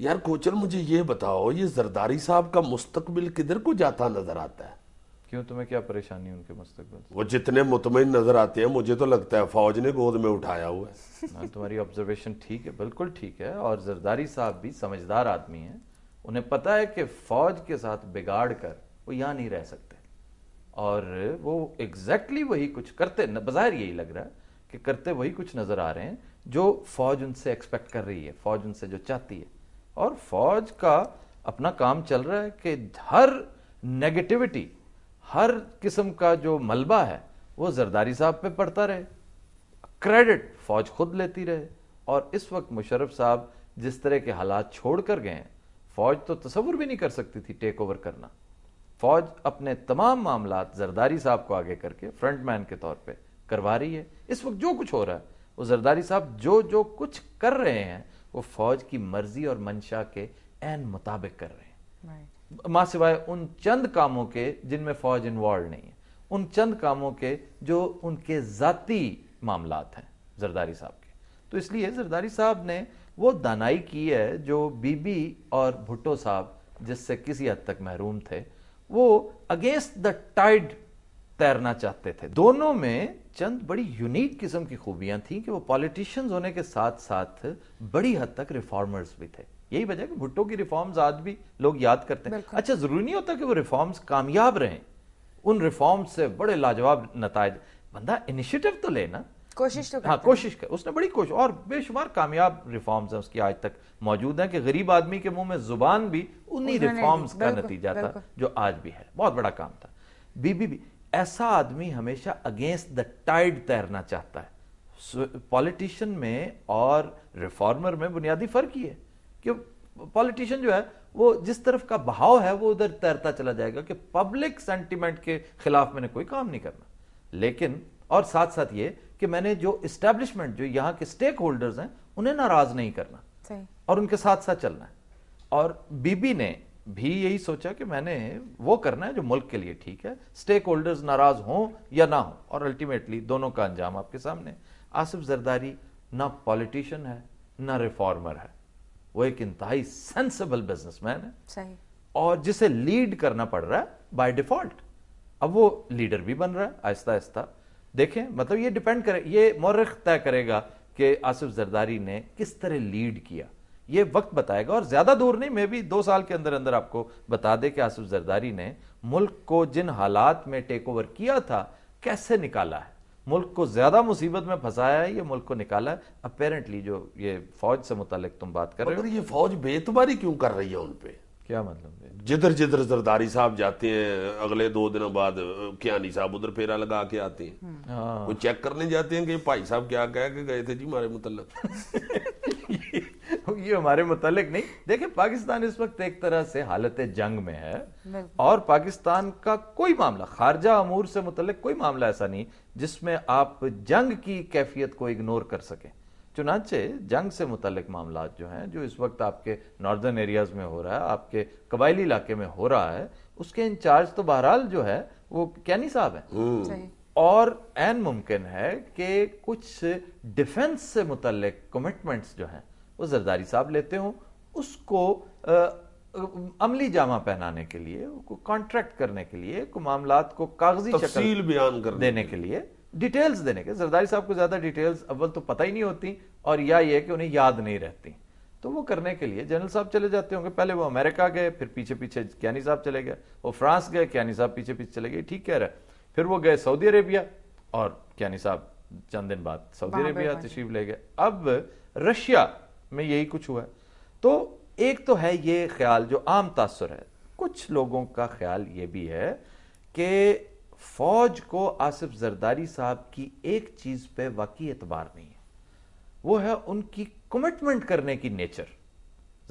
यार कोचर मुझे ये बताओ ये जरदारी साहब का मुस्तकबिल किधर को जाता नजर आता है क्यों तुम्हें क्या परेशानी उनके मुस्तकबिल वो जितने मुतमिन नजर आते हैं मुझे तो लगता है फौज ने गोद में उठाया हुआ है तुम्हारी ऑब्जर्वेशन ठीक है बिल्कुल ठीक है और जरदारी साहब भी समझदार आदमी है उन्हें पता है कि फौज के साथ बिगाड़ कर वो यहाँ नहीं रह सकते और वो एग्जैक्टली exactly वही कुछ करते बाहर यही लग रहा है कि करते वही कुछ नजर आ रहे हैं जो फौज उनसे एक्सपेक्ट कर रही है फौज उनसे जो चाहती है और फौज का अपना काम चल रहा है कि हर नेगेटिविटी हर किस्म का जो मलबा है वो जरदारी साहब पे पड़ता रहे क्रेडिट फौज खुद लेती रहे और इस वक्त मुशरफ साहब जिस तरह के हालात छोड़ कर गए हैं फौज तो तस्वुर भी नहीं कर सकती थी टेक ओवर करना फौज अपने तमाम मामला जरदारी साहब को आगे करके फ्रंटमैन के तौर पर करवा रही है इस वक्त जो कुछ हो रहा है वो जरदारी साहब जो जो कुछ कर रहे हैं वो फौज की मर्जी और मंशा के एन मुताबिक कर रहे हैं right. सिवाय उन चंद कामों के जिनमें फौज इन्वॉल्व नहीं है उन चंद कामों के जो उनके ज़ाती मामला हैं जरदारी साहब के तो इसलिए जरदारी साहब ने वो दानाई की है जो बीबी और भुट्टो साहब जिससे किसी हद तक महरूम थे वो अगेंस्ट द टाइड तैरना चाहते थे दोनों में चंद बड़ी यूनिक किस्म की खूबियां थी कि वो पॉलिटिशियंस होने के साथ साथ बड़ी हद तक रिफॉर्मर्स भी थे यही वजह कि भुट्टो की रिफॉर्म्स आज भी लोग याद करते हैं अच्छा जरूरी नहीं होता कि वो रिफॉर्म्स कामयाब रहे उन रिफॉर्म्स से बड़े लाजवाब नतज बंदा इनिशिएटिव तो ले ना कोशिश तो हाँ कोशिश कर उसने बड़ी कोशिश और बेशुमार कामयाब रिफॉर्म्स हैं उसकी आज तक मौजूद हैं कि गरीब आदमी के मुंह में जुबान भी उन्हीं रिफॉर्म्स का नतीजा था जो आज भी है बहुत बड़ा काम था बीबीबी ऐसा आदमी हमेशा अगेंस्ट द टाइड तैरना चाहता है पॉलिटिशियन में और रिफॉर्मर में बुनियादी फर्क ही है कि पॉलिटिशियन जो है वो जिस तरफ का बहाव है वो उधर तैरता चला जाएगा कि पब्लिक सेंटिमेंट के खिलाफ मैंने कोई काम नहीं करना लेकिन और साथ साथ ये कि मैंने जो इस्टेब्लिशमेंट जो यहाँ के स्टेक होल्डर्स हैं उन्हें नाराज नहीं करना और उनके साथ साथ चलना है और बीबी ने भी यही सोचा कि मैंने वो करना है जो मुल्क के लिए ठीक है स्टेक होल्डर्स नाराज हों या ना हो और अल्टीमेटली दोनों का अंजाम आपके सामने आसिफ जरदारी ना पॉलिटिशियन है ना रिफॉर्मर है वो एक इंतहाई सेंसेबल बिजनेसमैन है सही। और जिसे लीड करना पड़ रहा है बाय डिफॉल्ट अब वो लीडर भी बन रहा है आहिस्ता आहिस्ता देखें मतलब ये डिपेंड करे ये मौरख तय करेगा कि आसिफ जरदारी ने किस तरह लीड किया ये वक्त बताएगा और ज़्यादा दूर नहीं मैं भी दो साल के अंदर अंदर आपको बता दे कि आसिफ जरदारी ने मुल्क को जिन हालात में टेक ओवर किया था कैसे निकाला है मुल्क को ज़्यादा मुसीबत में फंसाया है ये मुल्क को निकाला है अपेरेंटली जो ये फौज से मुतालिक तुम बात कर रहे हो मतलब ये फौज बेतबारी क्यों कर रही है उन पर क्या मतलब जिधर जिधर जरदारी साहब जाते हैं अगले दो दिनों बाद कियानी साहब उधर फेरा लगा के आते हैं वो हम्म। चेक करने जाते हैं कि भाई साहब क्या कह के गए थे जी हमारे मुतल ये हमारे मुतालिक नहीं देखिए पाकिस्तान इस वक्त एक तरह से हालत जंग में है और पाकिस्तान का कोई मामला खारजा अमूर से मुतलक कोई मामला ऐसा नहीं जिसमें आप जंग की कैफियत को इग्नोर कर सकें चुनाचे जंग से मुतलक मामला जो हैं जो इस वक्त आपके नॉर्दर्न एरियाज में हो रहा है आपके कबायली इलाके में हो रहा है उसके इंचार्ज तो बहरहाल जो है वो कैनी साहब है हम्म। और एन मुमकिन है कि कुछ डिफेंस से मुतलिक कमिटमेंट्स जो हैं वो जरदारी साहब लेते हों उसको आ, अमली जामा पहनाने के लिए उसको कॉन्ट्रैक्ट करने के लिए को मामला को कागजी शक्ल बयान कर देने के लिए डिटेल्स देने के जरदारी साहब को ज्यादा डिटेल्स अव्वल तो पता ही नहीं होती और या ये कि उन्हें याद नहीं रहती तो वो करने के लिए जनरल साहब चले जाते होंगे पहले वो अमेरिका गए फिर पीछे पीछे कैनी साहब चले गए वो फ्रांस गए कैनी साहब पीछे पीछे चले गए ठीक कह रहे फिर वो गए सऊदी अरेबिया और कैनी साहब चंद दिन बाद सऊदी अरेबिया तशरीफ ले गए अब रशिया में यही कुछ हुआ है तो एक तो है ये ख्याल जो आम तासर है कुछ लोगों का ख्याल ये भी है कि फौज को आसिफ जरदारी साहब की एक चीज पे वाकई एतबार नहीं है वो है उनकी कमिटमेंट करने की नेचर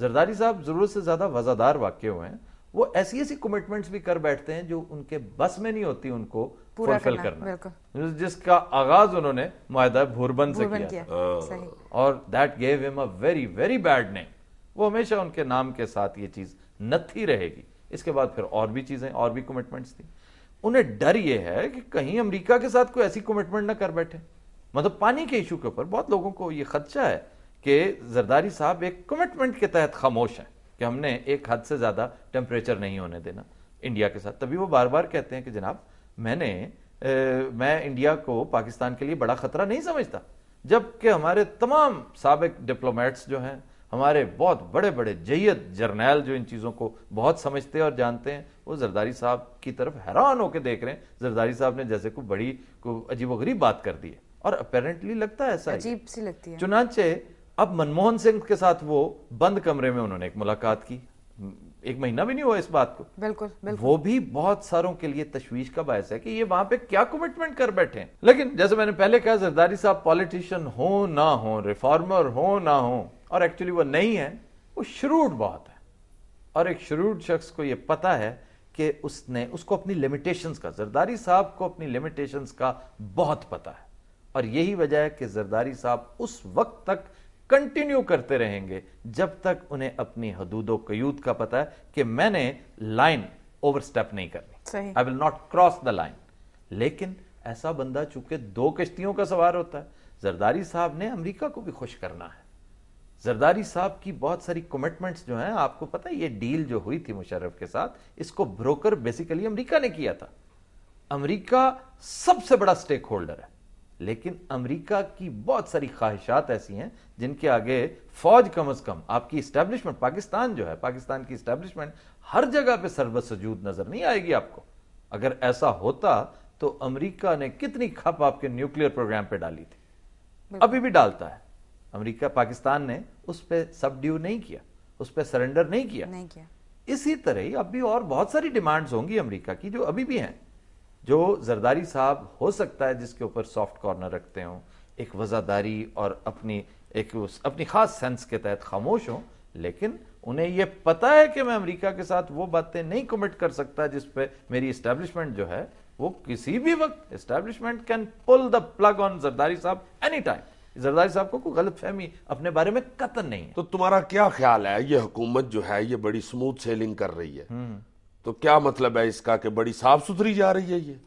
जरदारी साहब जरूरत से ज्यादा वजादार वाक्य हुए हैं वो ऐसी ऐसी कमिटमेंट्स भी कर बैठते हैं जो उनके बस में नहीं होती उनको फुलफिल करना, करना। जिसका आगाज उन्होंने माहदा भूरबन से किया, किया। हाँ। और that gave him a very very bad name वो हमेशा उनके नाम के साथ ये चीज नथी रहेगी इसके बाद फिर और भी चीजें और भी कमिटमेंट्स थी उन्हें डर ये है कि कहीं अमेरिका के साथ कोई ऐसी कमिटमेंट ना कर बैठे मतलब पानी के इशू के ऊपर बहुत लोगों को ये खदशा है कि जरदारी साहब एक कमिटमेंट के तहत खामोश हैं कि हमने एक हद से ज़्यादा टेम्परेचर नहीं होने देना इंडिया के साथ तभी वो बार बार कहते हैं कि जनाब मैंने ए, मैं इंडिया को पाकिस्तान के लिए बड़ा ख़तरा नहीं समझता जबकि हमारे तमाम सबक डिप्लोमेट्स जो हैं हमारे बहुत बड़े बड़े जैत जर्नैल जो इन चीज़ों को बहुत समझते हैं और जानते हैं वो जरदारी साहब की तरफ हैरान होकर देख रहे हैं जरदारी साहब ने जैसे को बड़ी को अजीब गरीब बात कर दी है और अपेरेंटली लगता है ऐसा अजीब सी लगती है चुनाचे अब मनमोहन सिंह के साथ वो बंद कमरे में उन्होंने एक मुलाकात की एक महीना भी नहीं हुआ इस बात को बिल्कुल, बिल्कुल वो भी बहुत सारों के लिए तशवीश का बायस है कि ये वहां पे क्या कमिटमेंट कर बैठे हैं लेकिन जैसे मैंने पहले कहा जरदारी साहब पॉलिटिशियन हो ना हो रिफॉर्मर हो ना हो और एक्चुअली वो नहीं है वो श्रूड बहुत है और एक श्रूड शख्स को ये पता है कि उसने उसको अपनी लिमिटेशंस का जरदारी साहब को अपनी लिमिटेशंस का बहुत पता है और यही वजह है कि जरदारी साहब उस वक्त तक कंटिन्यू करते रहेंगे जब तक उन्हें अपनी हदूदो कयूद का पता है कि मैंने लाइन ओवर स्टेप नहीं करनी I will not cross the line लेकिन ऐसा बंदा चूंकि दो कश्तियों का सवार होता है जरदारी साहब ने अमेरिका को भी खुश करना है जरदारी साहब की बहुत सारी कमिटमेंट्स जो हैं आपको पता है ये डील जो हुई थी मुशर्रफ के साथ इसको ब्रोकर बेसिकली अमेरिका ने किया था अमेरिका सबसे बड़ा स्टेक होल्डर है लेकिन अमेरिका की बहुत सारी ख्वाहिशात ऐसी हैं जिनके आगे फौज कम अज कम आपकी इस्टेब्लिशमेंट पाकिस्तान जो है पाकिस्तान की इस्टेब्लिशमेंट हर जगह पे सरबसजूद नजर नहीं आएगी आपको अगर ऐसा होता तो अमेरिका ने कितनी खप आपके न्यूक्लियर प्रोग्राम पे डाली थी अभी भी डालता है अमेरिका पाकिस्तान ने उस पर सबड्यू नहीं किया उस पर सरेंडर नहीं किया नहीं किया इसी तरह ही अभी और बहुत सारी डिमांड्स होंगी अमेरिका की जो अभी भी हैं जो जरदारी साहब हो सकता है जिसके ऊपर सॉफ्ट कॉर्नर रखते हों एक वज़ादारी और अपनी एक अपनी ख़ास सेंस के तहत खामोश हों लेकिन उन्हें यह पता है कि मैं अमेरिका के साथ वो बातें नहीं कमिट कर सकता जिस पे मेरी इस्टेब्लिशमेंट जो है वो किसी भी वक्त establishment can pull the plug on Zardari साहब एनी टाइम जरदारी साहब को कोई गलत फहमी अपने बारे में कतन नहीं है तो तुम्हारा क्या ख्याल है ये हुकूमत जो है ये बड़ी स्मूथ सेलिंग कर रही है हम्म। तो क्या मतलब है इसका कि बड़ी साफ सुथरी जा रही है ये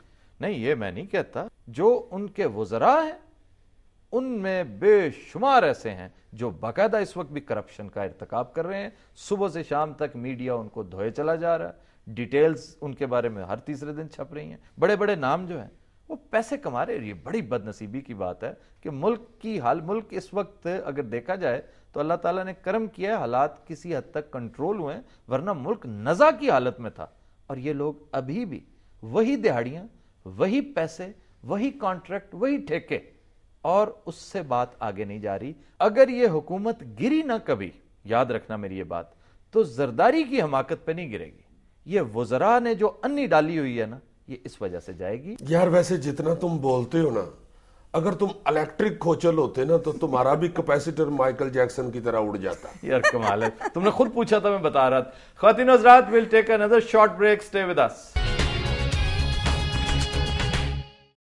नहीं ये मैं नहीं कहता जो उनके वजरा हैं उनमें बेशुमार ऐसे हैं जो बाकायदा इस वक्त भी करप्शन का इरतकब कर रहे हैं सुबह से शाम तक मीडिया उनको धोए चला जा रहा है डिटेल्स उनके बारे में हर तीसरे दिन छप रही हैं बड़े बड़े नाम जो हैं वो पैसे कमा रहे ये बड़ी बदनसीबी की बात है कि मुल्क की हाल मुल्क इस वक्त अगर देखा जाए तो अल्लाह ताला ने कर्म किया हालात किसी हद तक कंट्रोल हुए वरना मुल्क नज़ा की हालत में था और ये लोग अभी भी वही दिहाड़ियां वही पैसे वही कॉन्ट्रैक्ट वही ठेके और उससे बात आगे नहीं जा रही अगर ये हुकूमत गिरी ना कभी याद रखना मेरी ये बात तो जरदारी की हमाकत पे नहीं गिरेगी ये वजरा ने जो अन्नी डाली हुई है ना ये इस वजह से जाएगी यार वैसे जितना तुम बोलते हो ना अगर तुम इलेक्ट्रिक खोचल होते ना तो तुम्हारा भी कैपेसिटर माइकल जैक्सन की तरह उड़ जाता यार कमाल है तुमने खुद पूछा था मैं बता रहा था खातिन हजरात will take another short break stay with us